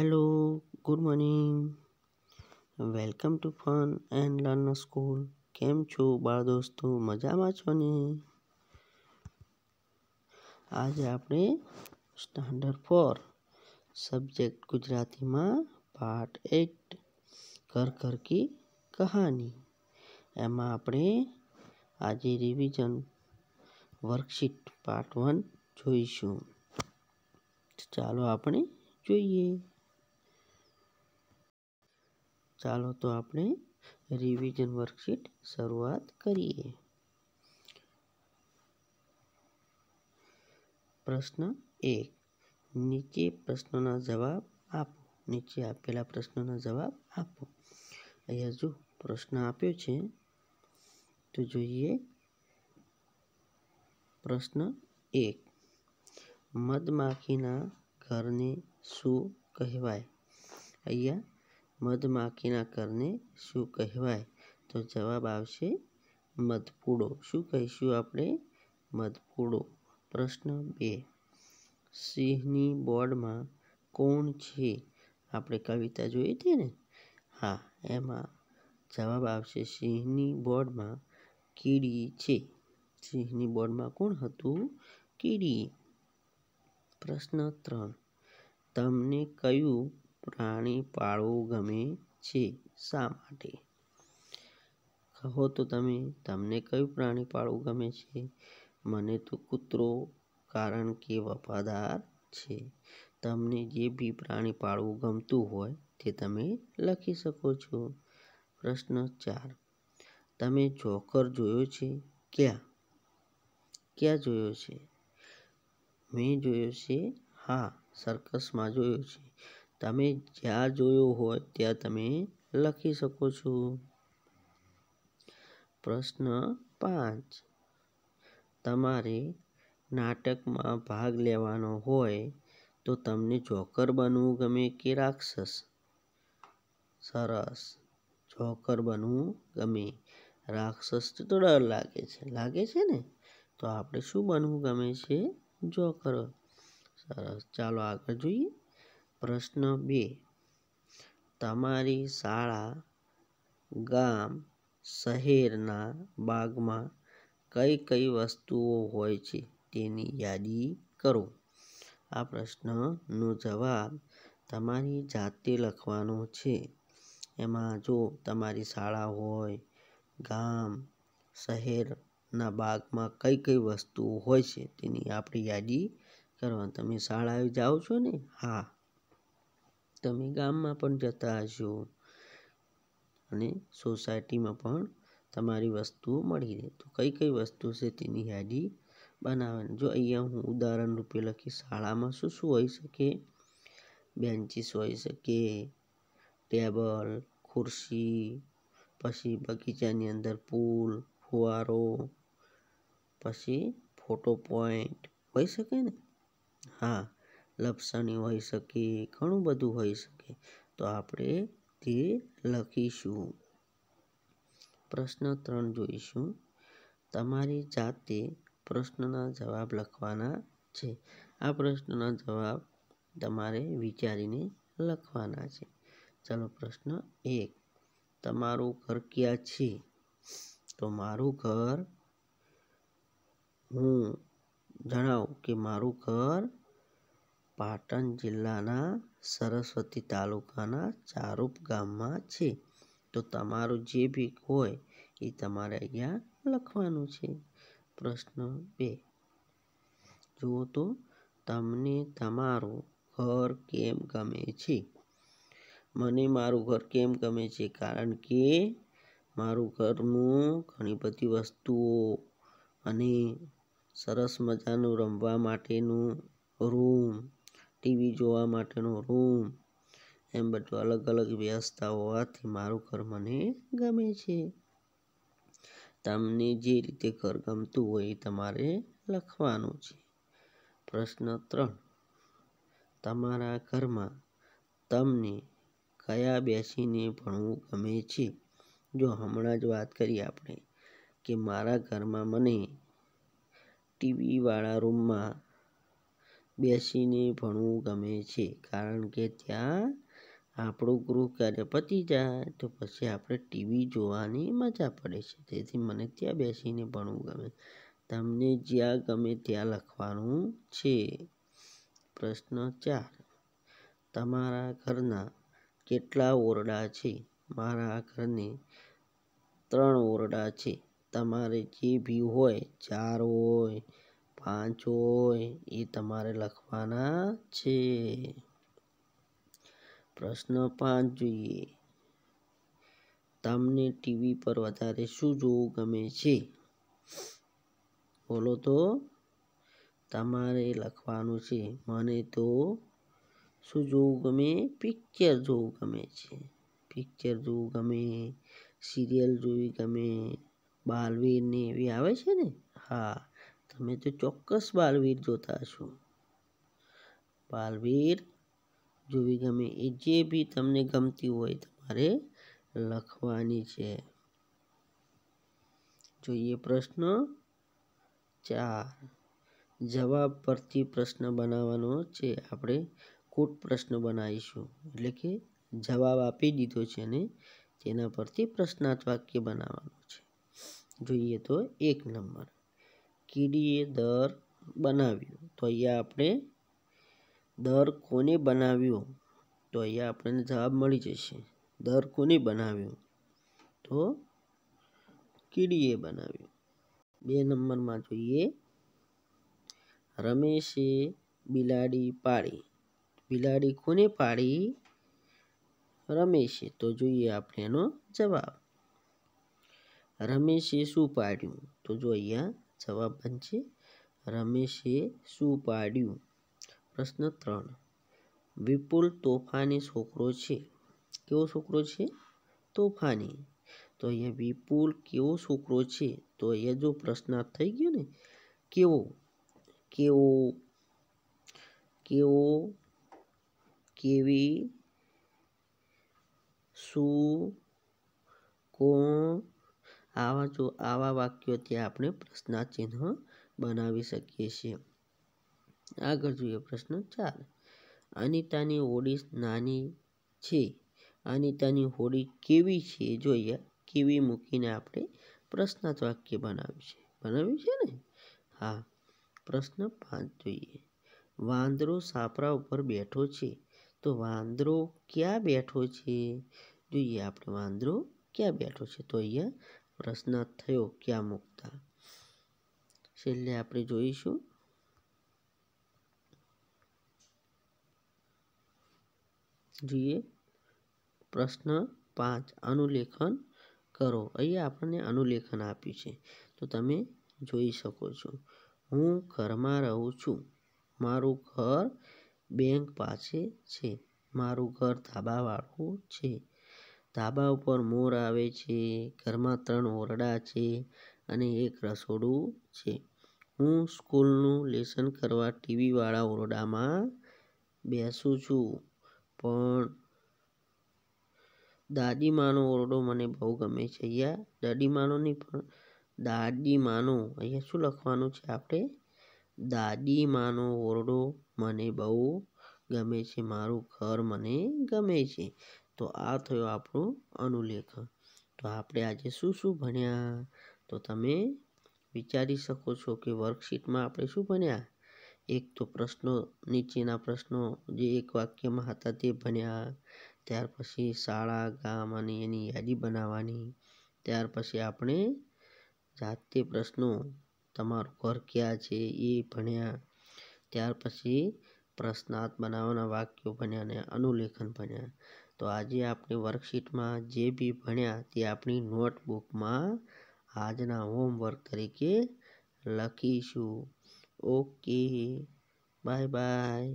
hello good morning welcome to fun and learn school કેમ છો બાળ દોસ્તો મજામાં છો ને આજે આપણે સ્ટાન્ડર્ડ ફોર સબ્જેક્ટ ગુજરાતીમાં પાર્ટ એટ ઘર ઘર કી કહાની એમાં આપણે આજે રિવિઝન વર્કશીટ પાર્ટ વન જોઈશું ચાલો આપણે જોઈએ ચાલો તો આપણે રિવિઝન વર્કશીટ શરૂઆત કરીએ પ્રશ્ન એક નીચે પ્રશ્નોના જવાબ આપો નીચે આપેલા પ્રશ્નોના જવાબ આપો અહીંયા જો પ્રશ્ન આપ્યો છે તો જોઈએ પ્રશ્ન એક મધમાખીના ઘરને શું કહેવાય અહીંયા મધમાખીના કરને શું કહેવાય તો જવાબ આવશે મધપૂડો શું કહીશું આપણે મધપૂડો પ્રશ્ન બે સિંહની બોર્ડમાં કોણ છે આપણે કવિતા જોઈ હતી ને હા એમાં જવાબ આવશે સિંહની બોર્ડમાં કીડી છે સિંહની બોર્ડમાં કોણ હતું કીડી પ્રશ્ન ત્રણ તમને કયું પ્રાણી પાળવું ગમે છે શા માટે કહો તો તમે તમને કયું પ્રાણી પાળવું ગમે છે મને તો કૂતરો કારણ કે વફાદાર છે તમને જે બી પ્રાણી પાળવું ગમતું હોય તે તમે લખી શકો છો પ્રશ્ન ચાર તમે જોકર જોયો છે ક્યાં ક્યાં જોયો છે મેં જોયો છે હા સર્કસમાં જોયો છે તમે જ્યાં જોયો હોય ત્યાં તમે લખી શકો છો પ્રશ્ન પાંચ તમારે નાટકમાં ભાગ લેવાનો હોય તો તમને જોકર બનવું ગમે કે રાક્ષસ સરસ જોકર બનવું ગમે રાક્ષસ તો ડર લાગે છે લાગે છે ને તો આપણે શું બનવું ગમે છે જોકર સરસ ચાલો આગળ જોઈએ પ્રશ્ન બે તમારી શાળા ગામ શહેરના બાગમાં કઈ કઈ વસ્તુઓ હોય છે તેની યાદી કરો આ પ્રશ્નનો જવાબ તમારી જાતે લખવાનો છે એમાં જો તમારી શાળા હોય ગામ શહેરના બાગમાં કઈ કઈ વસ્તુઓ હોય છે તેની આપણી યાદી કરવા તમે શાળાએ જાઓ છો ને હા તમે ગામમાં પણ જતા હશો અને સોસાયટીમાં પણ તમારી વસ્તુઓ મળી રહે તો કઈ કઈ વસ્તુ છે તેની યાદી બનાવવાની જો અહીંયા હું ઉદાહરણ રૂપે લખી શાળામાં શું શું હોઈ શકે બેન્ચીસ હોઈ શકે ટેબલ ખુરશી પછી બગીચાની અંદર પુલ ફુવારો પછી ફોટો પોઈન્ટ હોઈ શકે ને હા લપસણી હોઈ શકે ઘણું બધું હોઈ શકે તો આપણે તે લખીશું પ્રશ્ન ત્રણ જોઈશું તમારી જાતે પ્રશ્નના જવાબ લખવાના છે આ પ્રશ્નના જવાબ તમારે વિચારીને લખવાના છે ચાલો પ્રશ્ન એક તમારું ઘર ક્યાં છે તો મારું ઘર હું જણાવું કે મારું ઘર પાટણ જિલ્લાના સરસ્વતી તાલુકાના ચારૂપ ગામમાં છે તો તમારું જે બી હોય એ તમારે અહીંયા લખવાનું છે પ્રશ્ન બે જુઓ તો તમને તમારું ઘર કેમ ગમે છે મને મારું ઘર કેમ ગમે છે કારણ કે મારું ઘરનું ઘણી બધી વસ્તુઓ અને સરસ મજાનું રમવા માટેનું રૂમ ટીવી જોવા માટેનો રૂમ એમ બધું અલગ અલગ વ્યવસ્થા હોવાથી મારું ઘર મને ગમે છે તમને જે રીતે ઘર ગમતું હોય એ તમારે લખવાનું છે પ્રશ્ન ત્રણ તમારા ઘરમાં તમને કયા બેસીને ભણવું ગમે છે જો હમણાં જ વાત કરીએ આપણે કે મારા ઘરમાં મને ટીવીવાળા રૂમમાં બેસીને ભણવું ગમે છે કારણ કે ત્યાં આપણું ગૃહ કાર્ય પતી જાય તો પછી આપણે ટીવી જોવાની મજા પડે છે તેથી મને ત્યાં બેસીને ભણવું ગમે તમને જ્યાં ગમે ત્યાં લખવાનું છે પ્રશ્ન ચાર તમારા ઘરના કેટલા ઓરડા છે મારા ઘરને ત્રણ ઓરડા છે તમારે જે બી હોય ચાર હોય પાંચ હોય એ તમારે લખવાના છે પ્રશ્ન પાંચ જોઈએ તમને ટીવી પર વધારે શું જોવું ગમે છે બોલો તો તમારે લખવાનું છે મને તો શું જોવું ગમે પિક્ચર જોવું ગમે છે પિક્ચર જોવું ગમે સિરિયલ જોવી ગમે બાલવીર ને એવી આવે છે ને હા તમે તો ચોક્કસ બાલવીર જોતા હશો બાલવીર જોવી ગમે એ જે બી તમને ગમતી હોય તમારે લખવાની છે જોઈએ પ્રશ્ન ચાર જવાબ પરથી પ્રશ્ન બનાવવાનો છે આપણે કૂટ પ્રશ્ન બનાવીશું એટલે કે જવાબ આપી દીધો છે અને તેના પરથી પ્રશ્નાર્થ વાક્ય બનાવવાનું છે જોઈએ તો એક નંબર કીડીએ દર બનાવ્યો તો અહીંયા આપણે દર કોને બનાવ્યો તો અહીંયા આપણને જવાબ મળી જશે દર કોને બનાવ્યો તો કીડીએ બનાવ્યો બે નંબરમાં જોઈએ રમેશે બિલાડી પાડી બિલાડી કોને પાડી રમેશે તો જોઈએ આપણે એનો જવાબ રમેશે શું પાડ્યું તો જો અહીંયા જવાબ બનશે રમેશે શું પાડ્યું પ્રશ્ન ત્રણ વિપુલ તોફાની છોકરો છે કેવો છોકરો છે તોફાની તો અહીંયા વિપુલ કેવો છોકરો છે તો અહીંયા જો પ્રશ્નાર્થ થઈ ગયો ને કેવો કેવો કેવો કેવી શું કોણ આવા જો આવા વાક્યોથી આપણે પ્રશ્નાચિહ્ન બનાવી શકીએ છીએ આગળ જોઈએ પ્રશ્ન ચાર અનિતાની હોડી નાની છે અનિતાની હોડી કેવી છે જોઈએ કેવી મૂકીને આપણે પ્રશ્નાર્થ વાક્ય બનાવ્યું છે બનાવ્યું છે ને હા પ્રશ્ન પાંચ જોઈએ વાંદરો સાપરા ઉપર બેઠો છે તો વાંદરો ક્યાં બેઠો છે જોઈએ આપણે વાંદરો ક્યાં બેઠો છે તો અહીંયા પ્રશ્ન થયો ક્યાં મૂકતા છેલ્લે આપણે જોઈશું જોઈએ પ્રશ્ન પાંચ અનુલેખન કરો અહીંયા આપણને અનુલેખન આપ્યું છે તો તમે જોઈ શકો છો હું ઘરમાં રહું છું મારું ઘર બેંક પાસે છે મારું ઘર ધાબાવાળું છે ધાબા ઉપર મોર આવે છે ઘરમાં ત્રણ ઓરડા છે અને એક રસોડું છે હું સ્કૂલનું લેસન કરવા ટીવીવાળા ઓરડામાં બેસું છું પણ દાદીમાનો ઓરડો મને બહુ ગમે છે અહીંયા દાદીમાનો પણ દાદીમાનો અહીંયા શું લખવાનું છે આપણે દાદીમાનો ઓરડો મને બહુ ગમે છે મારું ઘર મને ગમે છે તો આ થયો આપણો અનુલેખ તો આપણે આજે શું શું ભણ્યા તો તમે વિચારી શકો છો કે વર્કશીટમાં આપણે શું ભણ્યા એક તો પ્રશ્નો નીચેના પ્રશ્નો જે એક વાક્યમાં હતા તે ભણ્યા ત્યાર પછી શાળા ગામ અને એની યાદી બનાવવાની ત્યાર પછી આપણે જાતે પ્રશ્નો તમારું ઘર ક્યાં છે એ ભણ્યા ત્યાર પછી પ્રશ્નાર્થ બનાવવાના વાક્યો ભણ્યા અને અનુલેખન ભણ્યા તો આજે આપણે વર્કશીટમાં જે બી ભણ્યા તે આપણી નોટબુકમાં આજના હોમવર્ક તરીકે લખીશું ઓકે બાય બાય